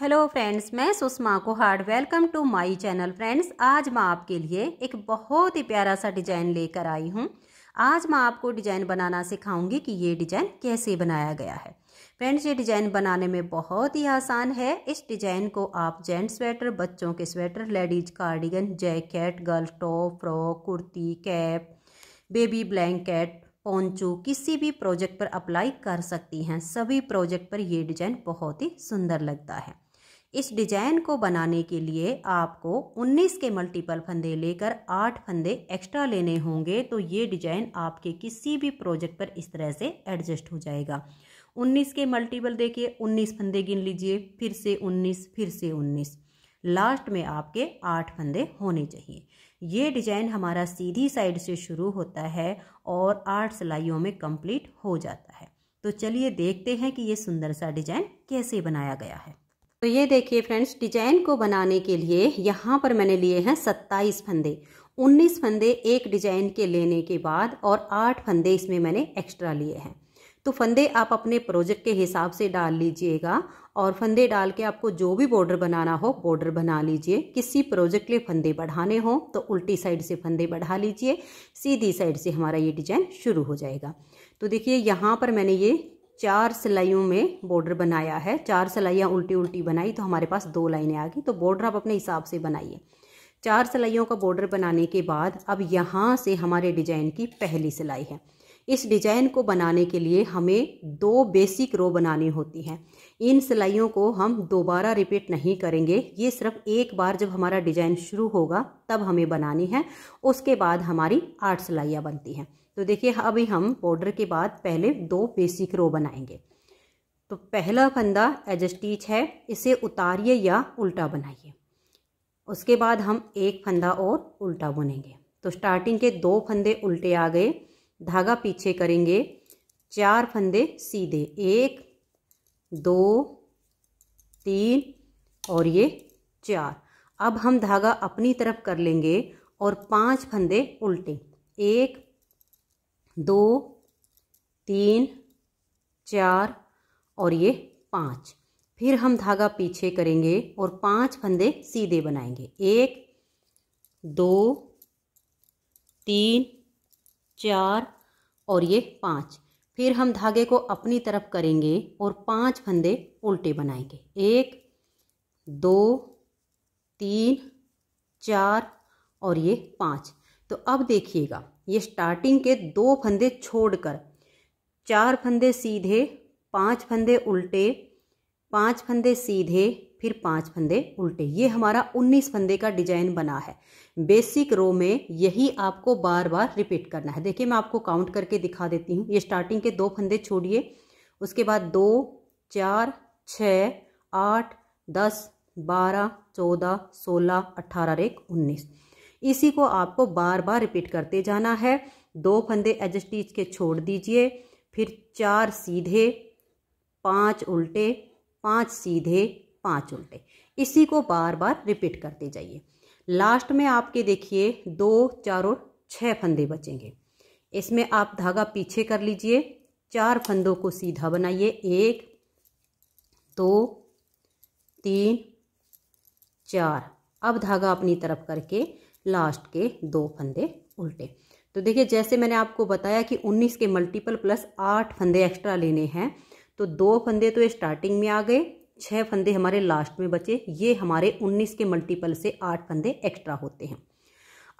hello friends मैं Sushma Kuhad welcome to my channel friends आज मैं आपके लिए एक बहुत ही प्यारा सा डिजाइन लेकर आई हूँ आज मैं आपको डिजाइन बनाना सिखाऊंगी कि ये डिजाइन कैसे बनाया गया है फ्रेंड्स ये डिजाइन बनाने में बहुत ही आसान है इस डिजाइन को आप जेंट्स स्वेटर बच्चों के sweater ladies cardigan jacket girl top frock kurti cap baby blanket poncho किसी भी प्रोजेक्ट पर अप्लाई कर सकती हैं सभी प्रोजेक्ट पर ये डिजाइन बहुत ही सुंदर लगता है इस डिजाइन को बनाने के लिए आपको 19 के मल्टीपल फंदे लेकर 8 फंदे एक्स्ट्रा लेने होंगे तो ये डिजाइन आपके किसी भी प्रोजेक्ट पर इस तरह से एडजस्ट हो जाएगा 19 के मल्टीपल देखिए 19 फंदे गिन लीजिए फिर से 19 फिर से 19 लास्ट में आपके आठ फंदे होने चाहिए ये डिजाइन हमारा सीधी साइड से शुरू होता है और आठ सिलाइयों में कंप्लीट हो जाता है तो चलिए देखते हैं कि ये सुंदर सा डिजाइन कैसे बनाया गया है तो ये देखिए फ्रेंड्स डिजाइन को बनाने के लिए यहाँ पर मैंने लिए हैं सत्ताईस फंदे उन्नीस फंदे एक डिजाइन के लेने के बाद और आठ फंदे इसमें मैंने एक्स्ट्रा लिए हैं तो फंदे आप अपने प्रोजेक्ट के हिसाब से डाल लीजिएगा और फंदे डाल के आपको जो भी बॉर्डर बनाना हो बॉर्डर बना लीजिए किसी प्रोजेक्ट के फंदे बढ़ाने हो तो उल्टी साइड से फंदे बढ़ा लीजिए सीधी साइड से हमारा ये डिजाइन शुरू हो जाएगा तो देखिए यहाँ पर मैंने ये चार सिलाइयों में बॉर्डर बनाया है चार सिलाइयाँ उल्टी उल्टी बनाई तो हमारे पास दो लाइनें आ गई तो बॉर्डर आप अपने हिसाब से बनाइए चार सिलाइयों का बॉर्डर बनाने के बाद अब यहाँ से हमारे डिजाइन की पहली सिलाई है इस डिजाइन को बनाने के लिए हमें दो बेसिक रो बनानी होती हैं इन सिलाइयों को हम दोबारा रिपीट नहीं करेंगे ये सिर्फ एक बार जब हमारा डिजाइन शुरू होगा तब हमें बनानी है उसके बाद हमारी आठ सिलाइयाँ बनती हैं तो देखिए अभी हम बॉर्डर के बाद पहले दो बेसिक रो बनाएंगे तो पहला फंदा एज स्टीच है इसे उतारिए या उल्टा बनाइए उसके बाद हम एक फंदा और उल्टा बुनेंगे तो स्टार्टिंग के दो फंदे उल्टे आ गए धागा पीछे करेंगे चार फंदे सीधे एक दो तीन और ये चार अब हम धागा अपनी तरफ कर लेंगे और पांच फंदे उल्टे एक दो तीन चार और ये पाँच फिर हम धागा पीछे करेंगे और पांच फंदे सीधे बनाएंगे एक दो तीन चार और ये पांच फिर हम धागे को अपनी तरफ करेंगे और पांच फंदे उल्टे बनाएंगे एक दो तीन चार और ये पांच तो अब देखिएगा ये स्टार्टिंग के दो फंदे छोड़कर चार फंदे सीधे पांच फंदे उल्टे पांच फंदे सीधे फिर पांच फंदे उल्टे ये हमारा उन्नीस फंदे का डिजाइन बना है बेसिक रो में यही आपको बार बार रिपीट करना है देखिए मैं आपको काउंट करके दिखा देती हूँ ये स्टार्टिंग के दो फंदे छोड़िए उसके बाद दो चार छ आठ दस बारह चौदह सोलह अट्ठारह एक उन्नीस इसी को आपको बार बार रिपीट करते जाना है दो फंदे एज स्टीच के छोड़ दीजिए फिर चार सीधे पांच उल्टे पांच सीधे पांच उल्टे इसी को बार बार रिपीट करते जाइए लास्ट में आपके देखिए दो चार और छः फंदे बचेंगे इसमें आप धागा पीछे कर लीजिए चार फंदों को सीधा बनाइए एक दो तीन चार अब धागा अपनी तरफ करके लास्ट के दो फंदे उल्टे तो देखिए जैसे मैंने आपको बताया कि 19 के मल्टीपल प्लस आठ फंदे एक्स्ट्रा लेने हैं तो दो फंदे तो स्टार्टिंग में आ गए छः फंदे हमारे लास्ट में बचे ये हमारे 19 के मल्टीपल से आठ फंदे एक्स्ट्रा होते हैं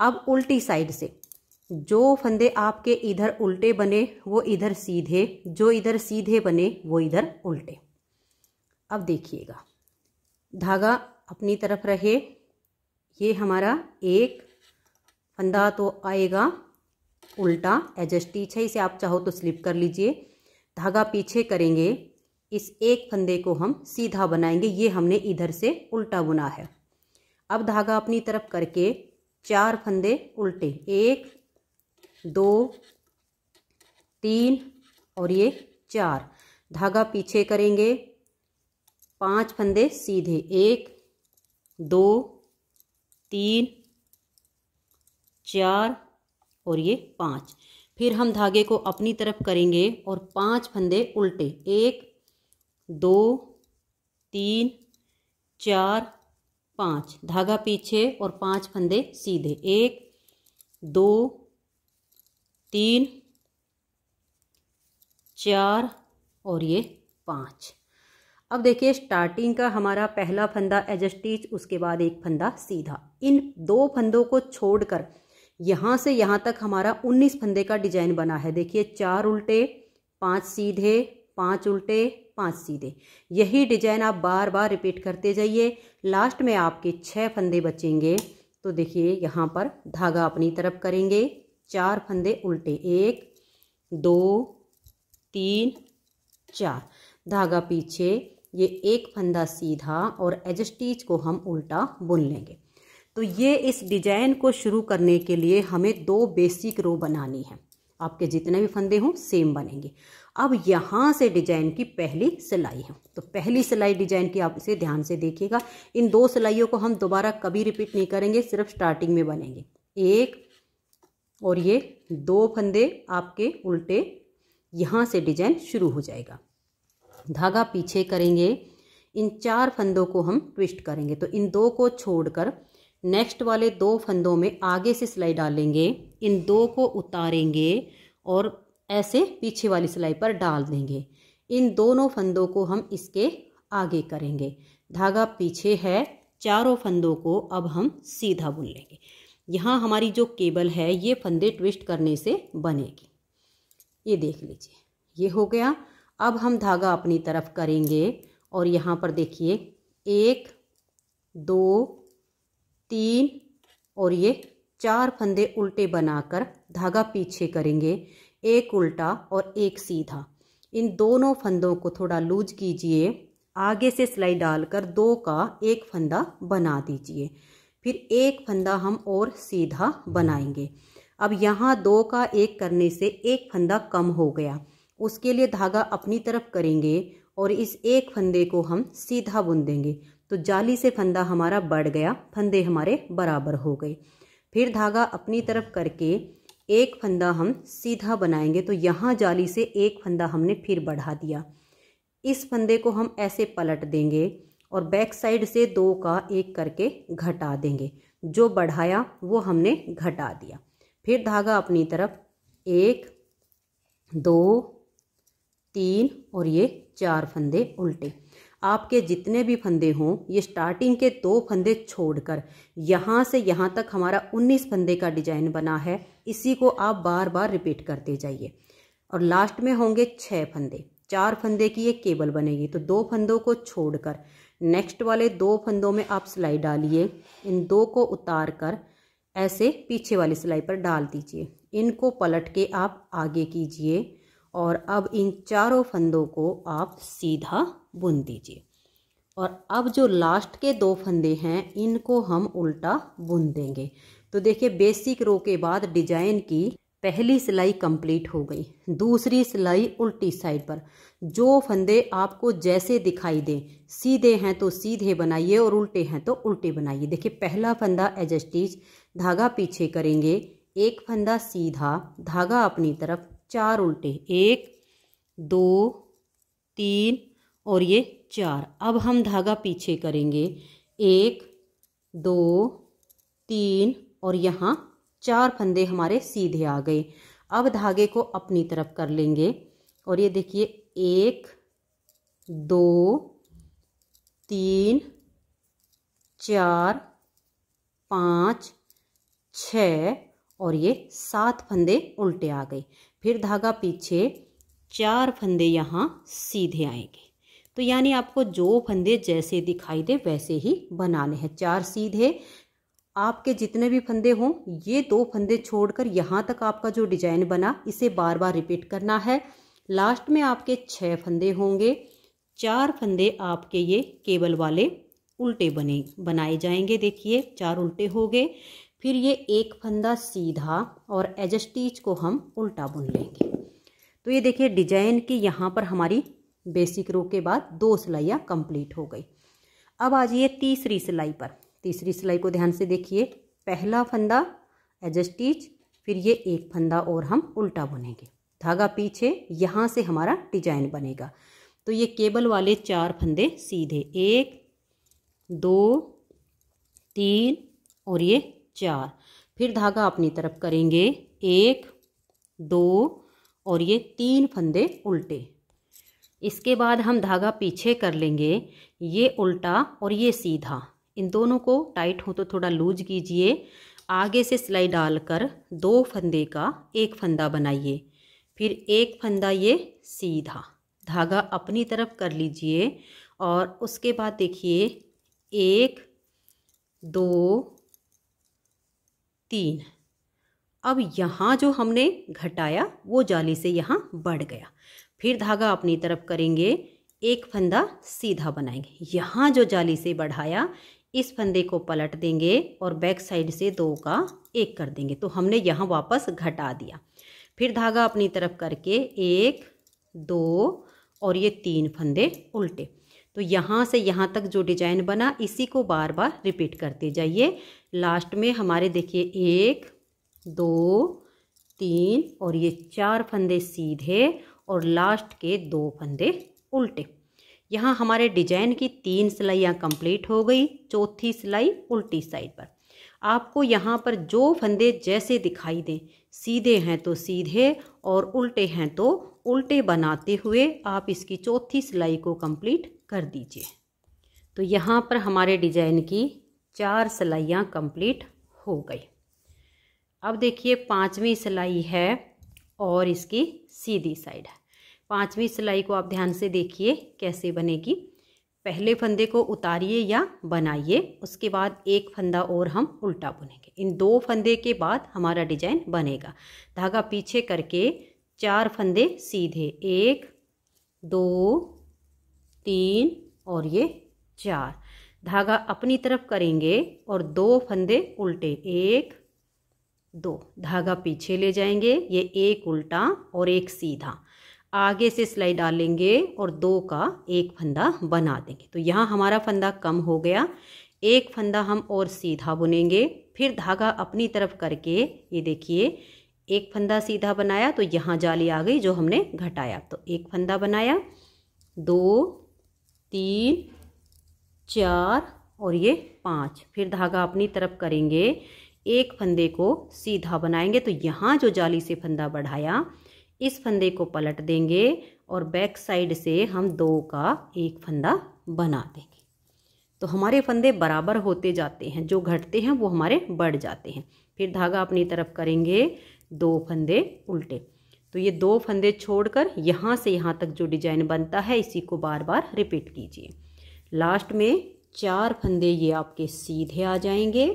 अब उल्टी साइड से जो फंदे आपके इधर उल्टे बने वो इधर सीधे जो इधर सीधे बने वो इधर उल्टे अब देखिएगा धागा अपनी तरफ रहे ये हमारा एक फंदा तो आएगा उल्टा एज ए है इसे आप चाहो तो स्लिप कर लीजिए धागा पीछे करेंगे इस एक फंदे को हम सीधा बनाएंगे ये हमने इधर से उल्टा बुना है अब धागा अपनी तरफ करके चार फंदे उल्टे एक दो तीन और ये चार धागा पीछे करेंगे पांच फंदे सीधे एक दो तीन चार और ये पाँच फिर हम धागे को अपनी तरफ करेंगे और पांच फंदे उल्टे एक दो तीन चार पाँच धागा पीछे और पांच फंदे सीधे एक दो तीन चार और ये पाँच अब देखिए स्टार्टिंग का हमारा पहला फंदा एज स्टिच उसके बाद एक फंदा सीधा इन दो फंदों को छोड़कर यहाँ से यहाँ तक हमारा 19 फंदे का डिजाइन बना है देखिए चार उल्टे पांच सीधे पांच उल्टे पांच सीधे यही डिजाइन आप बार बार रिपीट करते जाइए लास्ट में आपके छः फंदे बचेंगे तो देखिए यहाँ पर धागा अपनी तरफ करेंगे चार फंदे उल्टे एक दो तीन चार धागा पीछे ये एक फंदा सीधा और एज स्टीच को हम उल्टा बुन लेंगे तो ये इस डिजाइन को शुरू करने के लिए हमें दो बेसिक रो बनानी है आपके जितने भी फंदे हों सेम बनेंगे अब यहाँ से डिजाइन की पहली सिलाई है तो पहली सिलाई डिजाइन की आप इसे ध्यान से देखिएगा इन दो सिलाइयों को हम दोबारा कभी रिपीट नहीं करेंगे सिर्फ स्टार्टिंग में बनेंगे एक और ये दो फंदे आपके उल्टे यहाँ से डिजाइन शुरू हो जाएगा धागा पीछे करेंगे इन चार फंदों को हम ट्विस्ट करेंगे तो इन दो को छोड़कर नेक्स्ट वाले दो फंदों में आगे से सिलाई डालेंगे इन दो को उतारेंगे और ऐसे पीछे वाली सिलाई पर डाल देंगे इन दोनों फंदों को हम इसके आगे करेंगे धागा पीछे है चारों फंदों को अब हम सीधा बुन लेंगे यहाँ हमारी जो केबल है ये फंदे ट्विस्ट करने से बनेगी ये देख लीजिए ये हो गया अब हम धागा अपनी तरफ करेंगे और यहाँ पर देखिए एक दो तीन और ये चार फंदे उल्टे बनाकर धागा पीछे करेंगे एक उल्टा और एक सीधा इन दोनों फंदों को थोड़ा लूज कीजिए आगे से सिलाई डालकर दो का एक फंदा बना दीजिए फिर एक फंदा हम और सीधा बनाएंगे अब यहाँ दो का एक करने से एक फंदा कम हो गया उसके लिए धागा अपनी तरफ करेंगे और इस एक फंदे को हम सीधा बुन देंगे तो जाली से फंदा हमारा बढ़ गया फंदे हमारे बराबर हो गए फिर धागा अपनी तरफ करके एक फंदा हम सीधा बनाएंगे तो यहाँ जाली से एक फंदा हमने फिर बढ़ा दिया इस फंदे को हम ऐसे पलट देंगे और बैक साइड से दो का एक करके घटा देंगे जो बढ़ाया वो हमने घटा दिया फिर धागा अपनी तरफ एक दो तीन और ये चार फंदे उल्टे आपके जितने भी फंदे हों ये स्टार्टिंग के दो फंदे छोड़कर यहाँ से यहाँ तक हमारा 19 फंदे का डिजाइन बना है इसी को आप बार बार रिपीट करते जाइए और लास्ट में होंगे छः फंदे चार फंदे की ये केबल बनेगी तो दो फंदों को छोड़कर नेक्स्ट वाले दो फंदों में आप सिलाई डालिए इन दो को उतार कर ऐसे पीछे वाली सिलाई पर डाल दीजिए इनको पलट के आप आगे कीजिए और अब इन चारों फंदों को आप सीधा बुन दीजिए और अब जो लास्ट के दो फंदे हैं इनको हम उल्टा बुन देंगे तो देखिए बेसिक रो के बाद डिजाइन की पहली सिलाई कंप्लीट हो गई दूसरी सिलाई उल्टी साइड पर जो फंदे आपको जैसे दिखाई दें सीधे हैं तो सीधे बनाइए और उल्टे हैं तो उल्टे बनाइए देखिए पहला फंदा एजस्टिज धागा पीछे करेंगे एक फंदा सीधा धागा अपनी तरफ चार उल्टे एक दो तीन और ये चार अब हम धागा पीछे करेंगे एक दो तीन और यहाँ चार फंदे हमारे सीधे आ गए अब धागे को अपनी तरफ कर लेंगे और ये देखिए एक दो तीन चार पाँच छ और ये सात फंदे उल्टे आ गए फिर धागा पीछे चार फंदे यहाँ सीधे आएंगे तो यानी आपको जो फंदे जैसे दिखाई दे वैसे ही बनाने हैं चार सीधे आपके जितने भी फंदे हों ये दो फंदे छोड़कर यहाँ तक आपका जो डिजाइन बना इसे बार बार रिपीट करना है लास्ट में आपके छः फंदे होंगे चार फंदे आपके ये केबल वाले उल्टे बने बनाए जाएंगे देखिए चार उल्टे हो गए फिर ये एक फंदा सीधा और एज स्टीच को हम उल्टा बुन लेंगे तो ये देखिए डिजाइन की यहाँ पर हमारी बेसिक रो के बाद दो सिलाइयाँ कंप्लीट हो गई अब आ जाइए तीसरी सिलाई पर तीसरी सिलाई को ध्यान से देखिए पहला फंदा एज स्टीच फिर ये एक फंदा और हम उल्टा बुनेंगे धागा पीछे यहाँ से हमारा डिजाइन बनेगा तो ये केबल वाले चार फंदे सीधे एक दो तीन और ये चार फिर धागा अपनी तरफ करेंगे एक दो और ये तीन फंदे उल्टे इसके बाद हम धागा पीछे कर लेंगे ये उल्टा और ये सीधा इन दोनों को टाइट हो तो थोड़ा लूज कीजिए आगे से सिलाई डालकर दो फंदे का एक फंदा बनाइए फिर एक फंदा ये सीधा धागा अपनी तरफ कर लीजिए और उसके बाद देखिए एक दो तीन अब यहाँ जो हमने घटाया वो जाली से यहाँ बढ़ गया फिर धागा अपनी तरफ करेंगे एक फंदा सीधा बनाएंगे यहाँ जो जाली से बढ़ाया इस फंदे को पलट देंगे और बैक साइड से दो का एक कर देंगे तो हमने यहाँ वापस घटा दिया फिर धागा अपनी तरफ करके एक दो और ये तीन फंदे उल्टे तो यहाँ से यहाँ तक जो डिजाइन बना इसी को बार बार रिपीट करते जाइए लास्ट में हमारे देखिए एक दो तीन और ये चार फंदे सीधे और लास्ट के दो फंदे उल्टे यहाँ हमारे डिजाइन की तीन सिलाइयाँ कंप्लीट हो गई चौथी सिलाई उल्टी साइड पर आपको यहाँ पर जो फंदे जैसे दिखाई दें सीधे हैं तो सीधे और उल्टे हैं तो उल्टे बनाते हुए आप इसकी चौथी सिलाई को कंप्लीट कर दीजिए तो यहाँ पर हमारे डिजाइन की चार सिलाइयाँ कंप्लीट हो गई अब देखिए पांचवी सिलाई है और इसकी सीधी साइड है पांचवी सिलाई को आप ध्यान से देखिए कैसे बनेगी पहले फंदे को उतारिए या बनाइए उसके बाद एक फंदा और हम उल्टा बुनेंगे इन दो फंदे के बाद हमारा डिजाइन बनेगा धागा पीछे करके चार फंदे सीधे एक दो तीन और ये चार धागा अपनी तरफ करेंगे और दो फंदे उल्टे एक दो धागा पीछे ले जाएंगे ये एक उल्टा और एक सीधा आगे से सिलाई डालेंगे और दो का एक फंदा बना देंगे तो यहाँ हमारा फंदा कम हो गया एक फंदा हम और सीधा बुनेंगे फिर धागा अपनी तरफ करके ये देखिए एक फंदा सीधा बनाया तो यहाँ जाली आ गई जो हमने घटाया तो एक फंदा बनाया दो तीन चार और ये पाँच फिर धागा अपनी तरफ करेंगे एक फंदे को सीधा बनाएंगे तो यहाँ जो जाली से फंदा बढ़ाया इस फंदे को पलट देंगे और बैक साइड से हम दो का एक फंदा बना देंगे तो हमारे फंदे बराबर होते जाते हैं जो घटते हैं वो हमारे बढ़ जाते हैं फिर धागा अपनी तरफ करेंगे दो फंदे उल्टे तो ये दो फंदे छोड़कर यहाँ से यहाँ तक जो डिजाइन बनता है इसी को बार बार रिपीट कीजिए लास्ट में चार फंदे ये आपके सीधे आ जाएंगे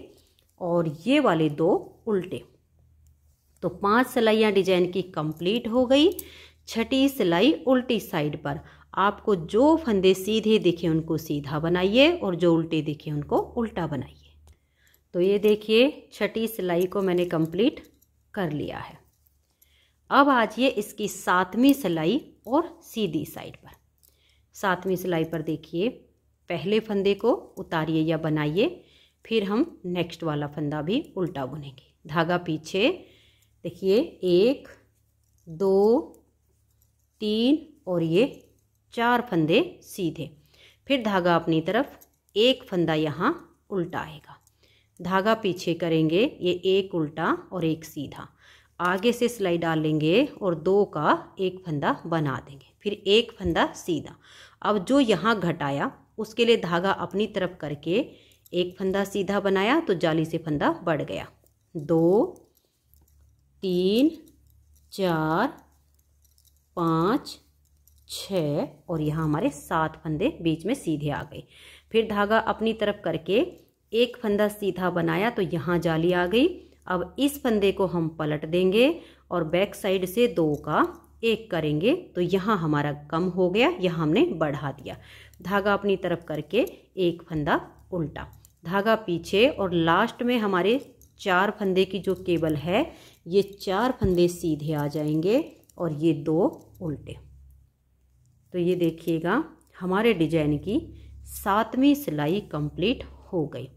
और ये वाले दो उल्टे तो पांच सिलाइयाँ डिजाइन की कंप्लीट हो गई छठी सिलाई उल्टी साइड पर आपको जो फंदे सीधे दिखे उनको सीधा बनाइए और जो उल्टे दिखे उनको उल्टा बनाइए तो ये देखिए छठी सिलाई को मैंने कंप्लीट कर लिया है अब आज ये इसकी सातवीं सिलाई और सीधी साइड पर सातवीं सिलाई पर देखिए पहले फंदे को उतारिए या बनाइए फिर हम नेक्स्ट वाला फंदा भी उल्टा बुनेंगे धागा पीछे देखिए एक दो तीन और ये चार फंदे सीधे फिर धागा अपनी तरफ एक फंदा यहाँ उल्टा आएगा धागा पीछे करेंगे ये एक उल्टा और एक सीधा आगे से सिलाई डालेंगे और दो का एक फंदा बना देंगे फिर एक फंदा सीधा अब जो यहाँ घटाया उसके लिए धागा अपनी तरफ करके एक फंदा सीधा बनाया तो जाली से फंदा बढ़ गया दो तीन चार पाँच छ और यहाँ हमारे सात फंदे बीच में सीधे आ गए फिर धागा अपनी तरफ करके एक फंदा सीधा बनाया तो यहाँ जाली आ गई अब इस फंदे को हम पलट देंगे और बैक साइड से दो का एक करेंगे तो यहाँ हमारा कम हो गया यह हमने बढ़ा दिया धागा अपनी तरफ करके एक फंदा उल्टा धागा पीछे और लास्ट में हमारे चार फंदे की जो केबल है ये चार फंदे सीधे आ जाएंगे और ये दो उल्टे तो ये देखिएगा हमारे डिजाइन की सातवीं सिलाई कंप्लीट हो गई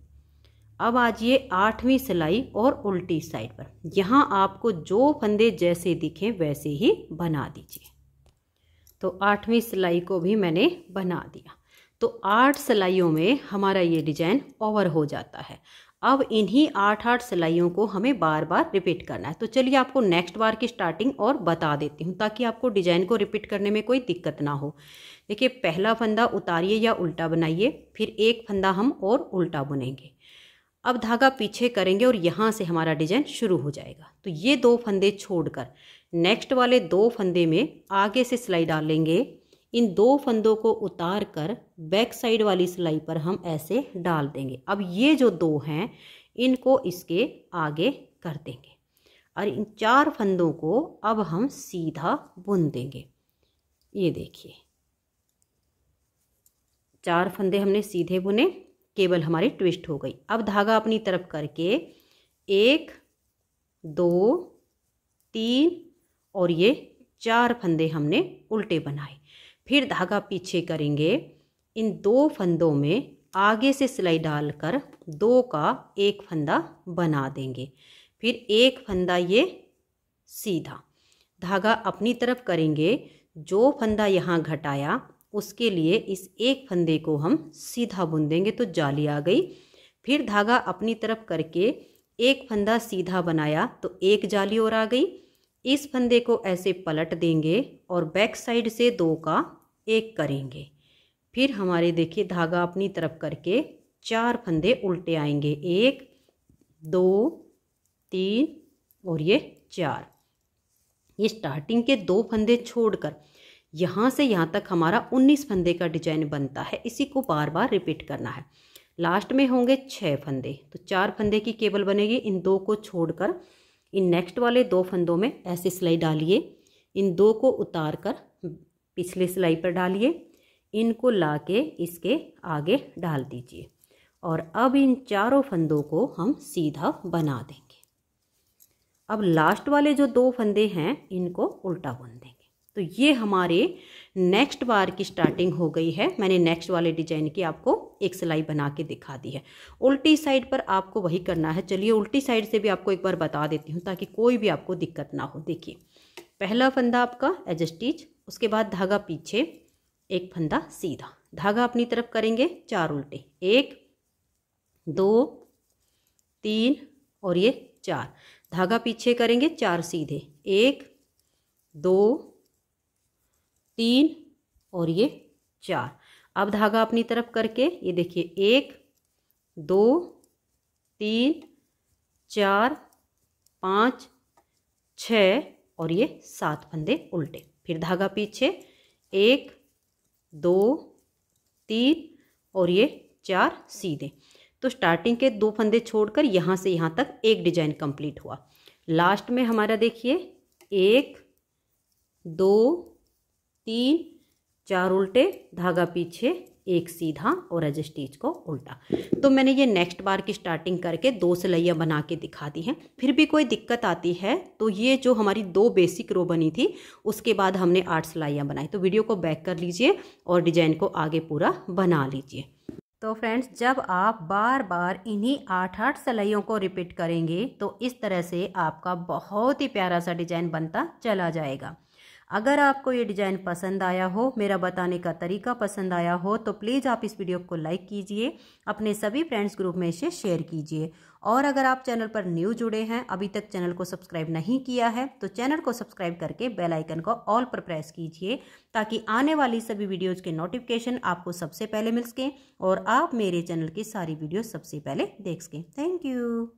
अब आज ये आठवीं सिलाई और उल्टी साइड पर यहाँ आपको जो फंदे जैसे दिखें वैसे ही बना दीजिए तो आठवीं सिलाई को भी मैंने बना दिया तो आठ सिलाइयों में हमारा ये डिजाइन ओवर हो जाता है अब इन्हीं आठ आठ सिलाइयों को हमें बार बार रिपीट करना है तो चलिए आपको नेक्स्ट बार की स्टार्टिंग और बता देती हूँ ताकि आपको डिजाइन को रिपीट करने में कोई दिक्कत ना हो देखिए पहला फंदा उतारिए या उल्टा बनाइए फिर एक फंदा हम और उल्टा बुनेंगे अब धागा पीछे करेंगे और यहाँ से हमारा डिजाइन शुरू हो जाएगा तो ये दो फंदे छोड़कर नेक्स्ट वाले दो फंदे में आगे से सिलाई डालेंगे इन दो फंदों को उतार कर बैक साइड वाली सिलाई पर हम ऐसे डाल देंगे अब ये जो दो हैं इनको इसके आगे कर देंगे और इन चार फंदों को अब हम सीधा बुन देंगे ये देखिए चार फंदे हमने सीधे बुने केवल हमारी ट्विस्ट हो गई अब धागा अपनी तरफ करके एक दो तीन और ये चार फंदे हमने उल्टे बनाए फिर धागा पीछे करेंगे इन दो फंदों में आगे से सिलाई डालकर दो का एक फंदा बना देंगे फिर एक फंदा ये सीधा धागा अपनी तरफ करेंगे जो फंदा यहाँ घटाया उसके लिए इस एक फंदे को हम सीधा बुन देंगे तो जाली आ गई फिर धागा अपनी तरफ करके एक फंदा सीधा बनाया तो एक जाली और आ गई इस फंदे को ऐसे पलट देंगे और बैक साइड से दो का एक करेंगे फिर हमारे देखिए धागा अपनी तरफ करके चार फंदे उल्टे आएंगे एक दो तीन और ये चार ये स्टार्टिंग के दो फंदे छोड़कर यहाँ से यहाँ तक हमारा उन्नीस फंदे का डिजाइन बनता है इसी को बार बार रिपीट करना है लास्ट में होंगे छः फंदे तो चार फंदे की केबल बनेगी इन दो को छोड़कर इन नेक्स्ट वाले दो फंदों में ऐसे सिलाई डालिए इन दो को उतार कर पिछले सिलाई पर डालिए इनको ला के इसके आगे डाल दीजिए और अब इन चारों फंदों को हम सीधा बना देंगे अब लास्ट वाले जो दो फंदे हैं इनको उल्टा बुन देंगे तो ये हमारे नेक्स्ट बार की स्टार्टिंग हो गई है मैंने नेक्स्ट वाले डिजाइन की आपको एक सिलाई बना के दिखा दी है उल्टी साइड पर आपको वही करना है चलिए उल्टी साइड से भी आपको एक बार बता देती हूँ ताकि कोई भी आपको दिक्कत ना हो देखिए पहला फंदा आपका एज स्टिच उसके बाद धागा पीछे एक फंदा सीधा धागा अपनी तरफ करेंगे चार उल्टे एक दो तीन और ये चार धागा पीछे करेंगे चार सीधे एक दो तीन और ये चार अब धागा अपनी तरफ करके ये देखिए एक दो तीन चार पाँच छ और ये सात फंदे उल्टे फिर धागा पीछे एक दो तीन और ये चार सीधे तो स्टार्टिंग के दो फंदे छोड़कर यहाँ से यहाँ तक एक डिजाइन कंप्लीट हुआ लास्ट में हमारा देखिए एक दो तीन चार उल्टे धागा पीछे एक सीधा और एज स्टीच को उल्टा तो मैंने ये नेक्स्ट बार की स्टार्टिंग करके दो सिलाइयाँ बना के दिखा दी हैं फिर भी कोई दिक्कत आती है तो ये जो हमारी दो बेसिक रो बनी थी उसके बाद हमने आठ सिलाइयाँ बनाई तो वीडियो को बैक कर लीजिए और डिजाइन को आगे पूरा बना लीजिए तो फ्रेंड्स जब आप बार बार इन्हीं आठ आठ सिलाइयों को रिपीट करेंगे तो इस तरह से आपका बहुत ही प्यारा सा डिजाइन बनता चला जाएगा अगर आपको ये डिज़ाइन पसंद आया हो मेरा बताने का तरीका पसंद आया हो तो प्लीज़ आप इस वीडियो को लाइक कीजिए अपने सभी फ्रेंड्स ग्रुप में इसे शेयर कीजिए और अगर आप चैनल पर न्यू जुड़े हैं अभी तक चैनल को सब्सक्राइब नहीं किया है तो चैनल को सब्सक्राइब करके बेल आइकन को ऑल पर प्रेस कीजिए ताकि आने वाली सभी वीडियोज़ के नोटिफिकेशन आपको सबसे पहले मिल सकें और आप मेरे चैनल की सारी वीडियो सबसे पहले देख सकें थैंक यू